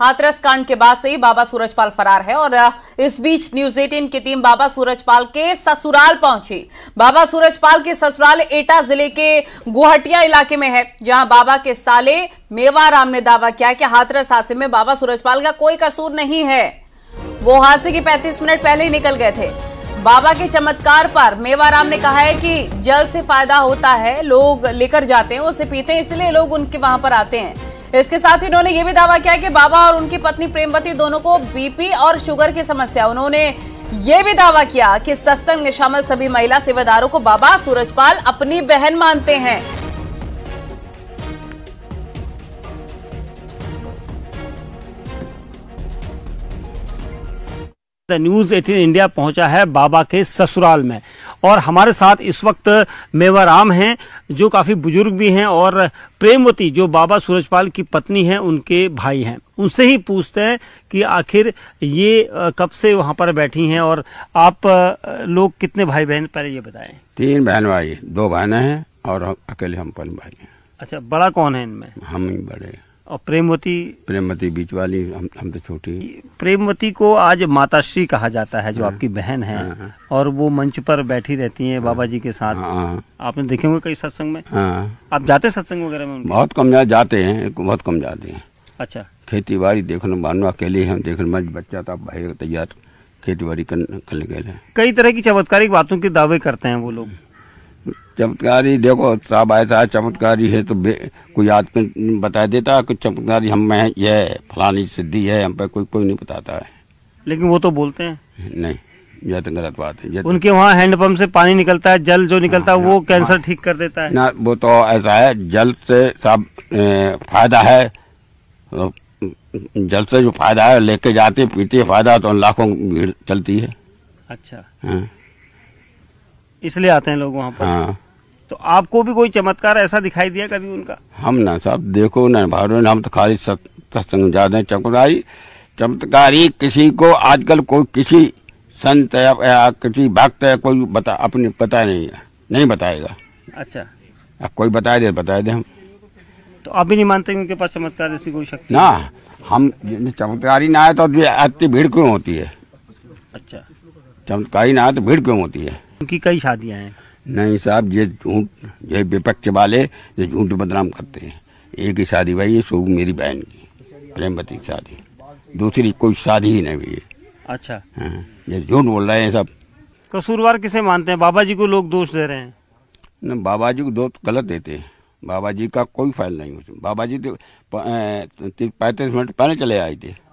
हाथरस कांड के बाद से ही बाबा सूरजपाल फरार है और इस बीच न्यूज एटीन की टीम बाबा सूरजपाल के ससुराल पहुंची बाबा सूरजपाल के ससुराल एटा जिले के गुहटिया इलाके में है जहां बाबा के साले राम ने दावा किया कि हाथरस हादसे में बाबा सूरजपाल का कोई कसूर नहीं है वो हादसे के पैंतीस मिनट पहले ही निकल गए थे बाबा के चमत्कार पर मेवाराम ने कहा है कि जल से फायदा होता है लोग लेकर जाते हैं उसे पीते हैं इसलिए लोग उनके वहां पर आते हैं इसके साथ ही इन्होंने ये भी दावा किया कि बाबा और उनकी पत्नी प्रेमवती दोनों को बीपी और शुगर की समस्या उन्होंने ये भी दावा किया कि सत्संग में शामिल सभी महिला सेवादारों को बाबा सूरजपाल अपनी बहन मानते हैं द न्यूज एटीन इंडिया पहुंचा है बाबा के ससुराल में और हमारे साथ इस वक्त मेवाराम हैं जो काफी बुजुर्ग भी हैं और प्रेमवती जो बाबा सूरजपाल की पत्नी हैं उनके भाई हैं उनसे ही पूछते हैं कि आखिर ये कब से वहां पर बैठी हैं और आप लोग कितने भाई बहन पहले ये बताएं तीन बहन भाई दो बहने हैं और अकेले हम पर भाई हैं अच्छा बड़ा कौन है इनमें हम ही बड़े हैं और प्रेमवती प्रेमवती बीच वाली हम हम तो छोटी प्रेमवती को आज माताश्री कहा जाता है जो हाँ। आपकी बहन है हाँ, हाँ। और वो मंच पर बैठी रहती हैं बाबा जी के साथ आपने देखे होंगे कई सत्संग में आप जाते सत्संग वगैरह में बहुत कम जाते हैं बहुत कम जाते हैं अच्छा खेती बाड़ी देखने बानो अकेले हम देखने बच्चा था भाई तैयार खेती बाड़ी करने के लिए कई तरह की चमत्कारिक बातों के दावे करते हैं वो लोग चमत्कारी देखो साहब ऐसा चमत्कारी है तो कोई आदमी बता देता है कुछ चमत्कारी हम में यह फलानी सिद्धि है हम पे कोई कोई नहीं बताता है लेकिन वो तो बोलते हैं नहीं यह तो गलत बात है तो- उनके वहाँ हैंडपम्प से पानी निकलता है जल जो निकलता है हाँ, वो हाँ, कैंसर हाँ। ठीक कर देता है ना वो तो ऐसा है जल से सब फायदा है तो, जल से जो फायदा है लेके जाते पीते फायदा तो लाखों भीड़ चलती है अच्छा इसलिए आते हैं लोग वहाँ पर हाँ तो आपको भी कोई चमत्कार ऐसा दिखाई दिया कभी उनका हम ना साहब देखो ना भारो ना हम तो खाली सत्संग जाते चमकदारी चमत्कारी किसी को आजकल कोई किसी संत या, या किसी भक्त या कोई बता अपने पता नहीं नहीं बताएगा अच्छा अब कोई बताए दे बताए दे हम तो आप भी नहीं मानते उनके पास चमत्कार ऐसी कोई शक्ति ना हम चमत्कारी ना आए तो इतनी भीड़ क्यों होती है अच्छा चमत्कारी ना आए तो भीड़ क्यों होती है उनकी कई शादियां हैं नहीं साहब ये झूठ ये विपक्ष वाले ये झूठ बदनाम करते हैं एक ही शादी भाई ये सो मेरी बहन की प्रेमवती शादी दूसरी कोई शादी ही नहीं हुई अच्छा हाँ, ये झूठ बोल रहे हैं सब कसूरवार किसे मानते हैं बाबा जी को लोग दोष दे रहे हैं न बाबा जी को दोष गलत देते हैं बाबा जी का कोई फाइल नहीं उसमें बाबा जी तो पैंतीस मिनट पहले चले आए थे